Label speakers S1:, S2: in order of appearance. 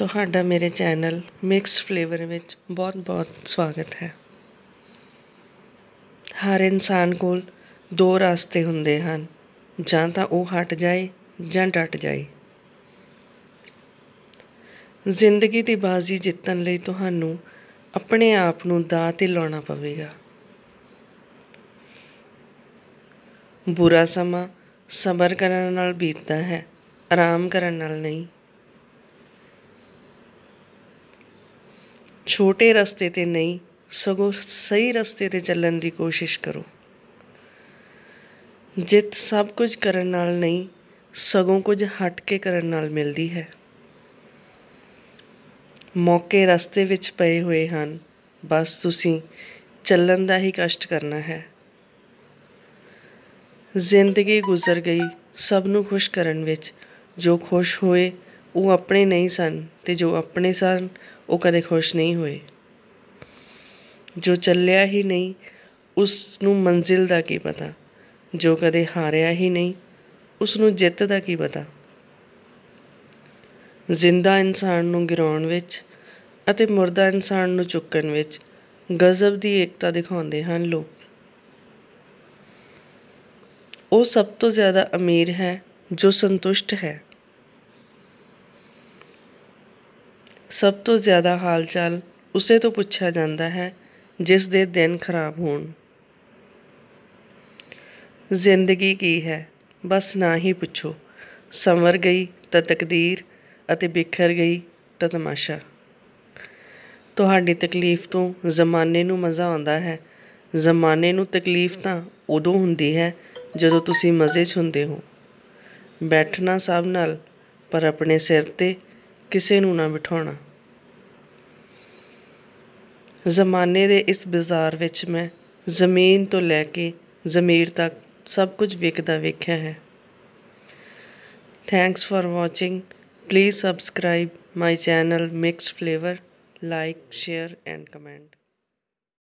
S1: ਤੁਹਾਡਾ ਮੇਰੇ channel mix flavour ਵਿੱਚ ਬਹੁਤ-ਬਹੁਤ ਸਵਾਗਤ ਹੈ ਹਰ ਇਨਸਾਨ ਕੋਲ ਦੋ ਰਸਤੇ ਹੁੰਦੇ ਹਨ ਜਾਂ ਤਾਂ ਉਹ ਹਟ ਜਾਏ ਜਾਂ ਡਟ ਜਾਏ ਜ਼ਿੰਦਗੀ ਦੀ ਬਾਜ਼ੀ ਜਿੱਤਣ ਲਈ ਤੁਹਾਨੂੰ ਆਪਣੇ ਆਪ ਨੂੰ ਦਾਅ ਤੇ ਲਾਉਣਾ ਪਵੇਗਾ ਬੁਰਾ ਸਮਾਂ ਸਬਰ ਕਰਨ ਨਾਲ ਬੀਤਦਾ ਹੈ ਆਰਾਮ ਕਰਨ ਨਾਲ ਨਹੀਂ ਛੋਟੇ ਰਸਤੇ 'ਤੇ ਨਹੀਂ ਸਗੋਂ ਸਹੀ ਰਸਤੇ 'ਤੇ ਚੱਲਣ ਦੀ ਕੋਸ਼ਿਸ਼ ਕਰੋ ਜਿੱਤ ਸਭ ਕੁਝ ਕਰਨ ਨਾਲ ਨਹੀਂ ਸਗੋਂ ਕੁਝ ਹਟ ਕੇ ਕਰਨ ਨਾਲ ਮਿਲਦੀ ਹੈ ਮੌਕੇ ਰਸਤੇ ਵਿੱਚ ਪਏ ਹੋਏ ਹਨ ਬਸ ਤੁਸੀਂ ਚੱਲਣ ਦਾ ਹੀ ਕਸ਼ਟ ਕਰਨਾ ਹੈ ਜ਼ਿੰਦਗੀ ਗੁਜ਼ਰ ਗਈ ਸਭ ਨੂੰ ਖੁਸ਼ ਕਰਨ ਵਿੱਚ ਜੋ ਖੁਸ਼ ਹੋਏ ਉਹ ਆਪਣੇ ਨਹੀਂ ਸਨ ਤੇ ਜੋ ਆਪਣੇ ਸਨ ਉਹ ਕਦੇ ਖੁਸ਼ ਨਹੀਂ ਹੋਏ ਜੋ ਚੱਲਿਆ ਹੀ ਨਹੀਂ ਉਸ ਨੂੰ ਮੰਜ਼ਿਲ ਦਾ ਕੀ ਪਤਾ ਜੋ ਕਦੇ ਹਾਰਿਆ ਹੀ ਨਹੀਂ ਉਸ ਨੂੰ ਜਿੱਤ ਦਾ ਕੀ ਪਤਾ ਜ਼ਿੰਦਾ ਇਨਸਾਨ ਨੂੰ ਗਿਰਾਉਣ ਵਿੱਚ ਅਤੇ ਮਰਦਾ ਇਨਸਾਨ ਨੂੰ ਚੁੱਕਣ ਵਿੱਚ ਗਜ਼ਬ ਦੀ ਏਕਤਾ ਦਿਖਾਉਂਦੇ ਹਨ ਲੋਕ ਉਹ ਸਭ ਤੋਂ ਜ਼ਿਆਦਾ ਅਮੀਰ ਹੈ ਜੋ ਸੰਤੁਸ਼ਟ ਹੈ ਸਭ ਤੋਂ ਜ਼ਿਆਦਾ ਹਾਲ ਚਾਲ ਉਸੇ ਤੋਂ ਪੁੱਛਿਆ ਜਾਂਦਾ ਹੈ ਜਿਸ ਦੇ ਦਿਨ ਖਰਾਬ ਹੋਣ ਜ਼ਿੰਦਗੀ ਕੀ ਹੈ ਬਸ ਨਾ ਹੀ ਪੁੱਛੋ ਸੰਵਰ ਗਈ ਤਾਂ ਤਕਦੀਰ ਅਤੇ ਬਿਖਰ ਗਈ ਤਾਂ ਤਮਾਸ਼ਾ ਤੁਹਾਡੀ ਤਕਲੀਫ ਤੋਂ ਜ਼ਮਾਨੇ ਨੂੰ ਮਜ਼ਾ ਆਉਂਦਾ ਹੈ ਜ਼ਮਾਨੇ ਨੂੰ ਤਕਲੀਫ ਤਾਂ ਉਦੋਂ ਹੁੰਦੀ ਹੈ ਜਦੋਂ ਤੁਸੀਂ ਮਜ਼ੇ 'ਚ ਹੁੰਦੇ ਹੋ ਬੈਠਣਾ ਸਭ ਨਾਲ ਪਰ ਆਪਣੇ ਸਿਰ ਤੇ ਕਿਸੇ ਨੂੰ ਨਾ ਬਿਠਾਉਣਾ ਜ਼ਮਾਨੇ ਦੇ ਇਸ ਬਾਜ਼ਾਰ ਵਿੱਚ ਮੈਂ ਜ਼ਮੀਨ ਤੋਂ ਲੈ ਕੇ ਜ਼ਮੀਰ ਤੱਕ ਸਭ ਕੁਝ ਵਿਕਦਾ ਵੇਖਿਆ ਹੈ thanks for watching please subscribe my channel mix flavour like share and comment